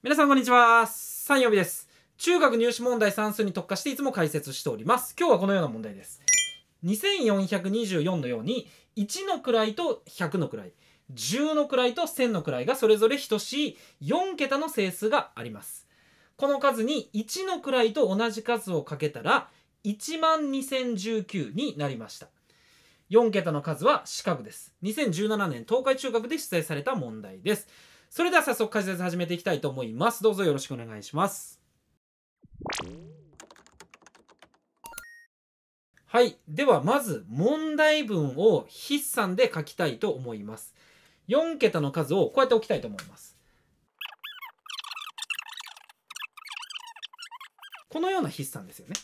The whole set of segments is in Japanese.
皆さんこんにちは。三曜日です。中学入試問題算数に特化していつも解説しております。今日はこのような問題です。2424のように、1の位と100の位、10の位と1000の位がそれぞれ等しい4桁の整数があります。この数に1の位と同じ数をかけたら、12019になりました。4桁の数は四角です。2017年東海中学で出題された問題です。それでは早速解説始めていきたいと思います。どうぞよろしくお願いします。はい。では、まず問題文を筆算で書きたいと思います。4桁の数をこうやって置きたいと思います。このような筆算ですよね。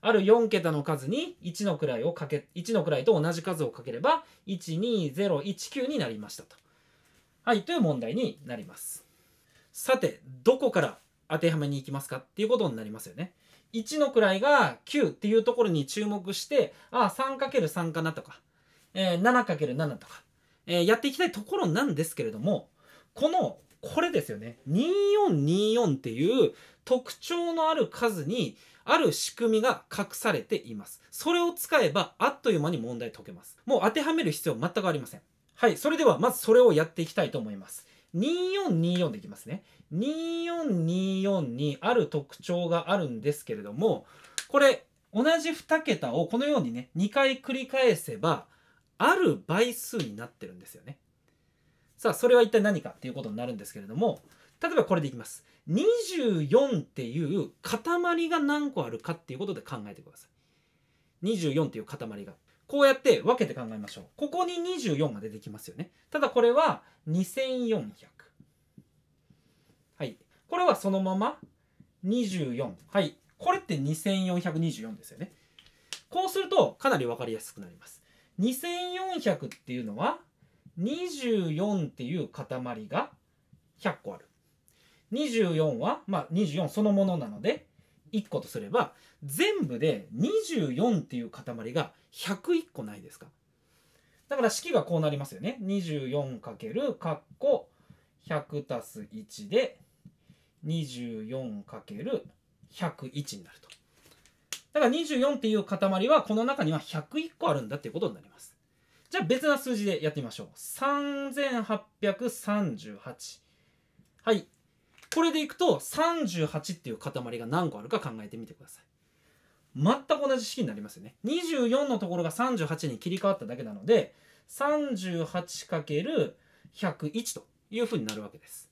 ある4桁の数に1の位をかけ、1の位と同じ数をかければ、12019になりましたと。はいという問題になります。さて、どこから当てはめに行きますかっていうことになりますよね。1の位が9っていうところに注目して、ああ、3×3 かなとか、えー、7×7 とか、えー、やっていきたいところなんですけれども、この、これですよね。2424っていう特徴のある数に、ある仕組みが隠されています。それを使えば、あっという間に問題解けます。もう当てはめる必要全くありません。はい、それではまずそれをやっていきたいと思います。2424でいきますね。24244にある特徴があるんですけれども、これ、同じ2桁をこのようにね、2回繰り返せば、ある倍数になってるんですよね。さあ、それは一体何かっていうことになるんですけれども、例えばこれでいきます。24っていう塊が何個あるかっていうことで考えてください。24っていう塊が。こうやって分けて考えましょう。ここに24が出てきますよね。ただこれは2400。はい。これはそのまま24。はい。これって2424ですよね。こうするとかなり分かりやすくなります。2400っていうのは24っていう塊が100個ある。24は、まあ、24そのものなので1個とすれば全部で24っていう塊が101個ないですかだから式がこうなりますよね 24× かっこ100たす1で 24×101 になるとだから24っていう塊はこの中には101個あるんだっていうことになりますじゃあ別な数字でやってみましょう3838はいこれでいくと38っていう塊が何個あるか考えてみてください全く同じ式になりますよね24のところが38に切り替わっただけなので 38×101 というふうになるわけです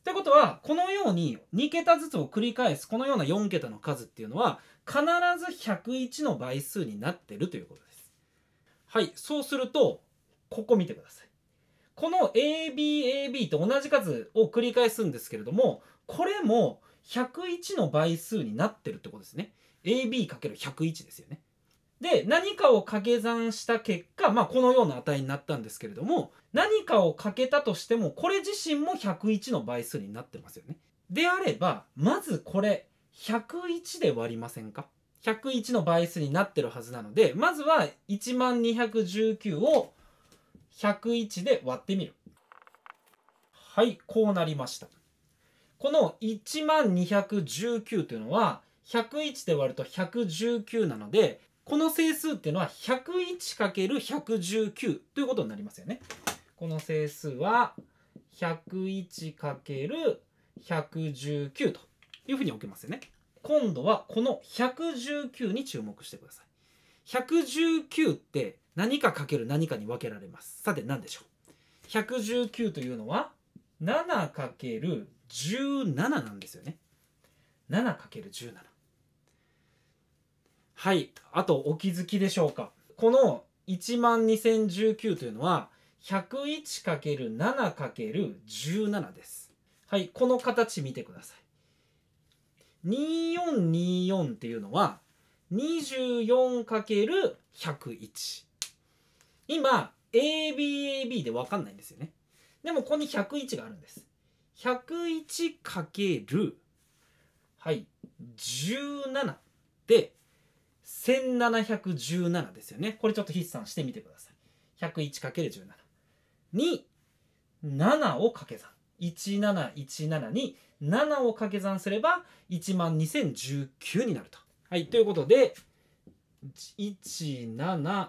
ってことはこのように2桁ずつを繰り返すこのような4桁の数っていうのは必ず101の倍数になってるということですはいそうするとここ見てくださいこの ABAB と同じ数を繰り返すんですけれどもこれも101の倍数になってるってことですね。AB×101 ですよね。で何かを掛け算した結果、まあ、このような値になったんですけれども何かを掛けたとしてもこれ自身も101の倍数になってますよね。であればまずこれ101で割りませんか ?101 の倍数になってるはずなのでまずは1219を101で割ってみる。はい、こうなりました。この1219というのは、101で割ると119なので、この整数っていうのは 101×119 ということになりますよね。この整数は 101×119 というふうに置けますよね。今度はこの119に注目してください。119って何かかける何かに分けられます。さて何でしょう ?119 というのは7る1 7なんですよね。7る1 7はい。あとお気づきでしょうか。この12019というのは1 0 1 × 7る1 7です。はい。この形見てください。2424っていうのは 24×101。今、ABAB で分かんないんですよね。でもここに101があるんです。101かける、はい、17で、1717ですよね。これちょっと筆算してみてください。101かける17。に、7を掛け算。1717に7を掛け算すれば12019になると。はい、ということで、1717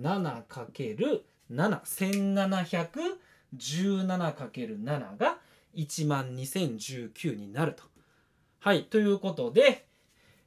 7×7 1717×7 が12019になると。はい、ということで、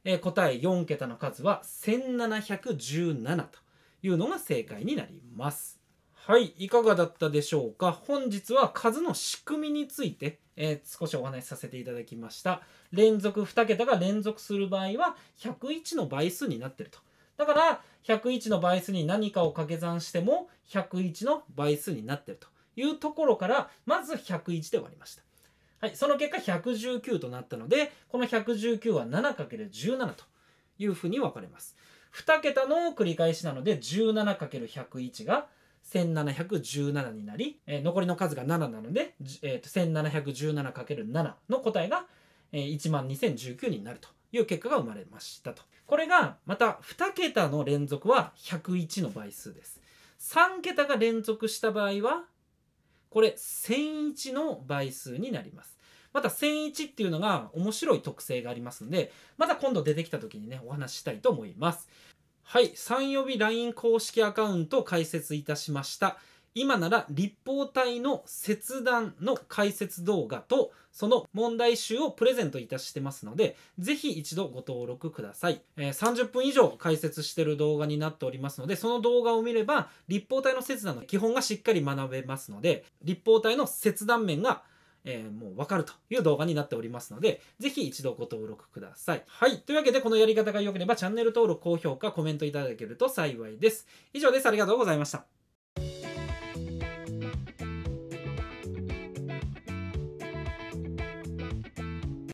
えー、答え4桁の数は1717というのが正解になります。はい、いかがだったでしょうか本日は数の仕組みについて、えー、少しお話しさせていただきました。連続2桁が連続する場合は101の倍数になってると。だから101の倍数に何かを掛け算しても101の倍数になってるというところからまず101で割りました。はい、その結果119となったのでこの119は 7×17 というふうに分かれます。2桁の繰り返しなので 17×101 が1717になり、えー、残りの数が7なので、えー、1717×7 の答えが、えー、1万2019になるという結果が生まれましたと。これがまた2桁の連続は101の倍数です。3桁が連続した場合はこれ1001の倍数になります。また1001っていうのが面白い特性がありますんで、また今度出てきた時にね、お話したいと思います。はい、3予備 LINE 公式アカウント開設いたしました。今なら立方体の切断の解説動画とその問題集をプレゼントいたしてますので、ぜひ一度ご登録ください。えー、30分以上解説してる動画になっておりますので、その動画を見れば立方体の切断の基本がしっかり学べますので、立方体の切断面がえー、もうわかるという動画になっておりますので、ぜひ一度ご登録ください。はい。というわけで、このやり方が良ければチャンネル登録、高評価、コメントいただけると幸いです。以上です。ありがとうございました。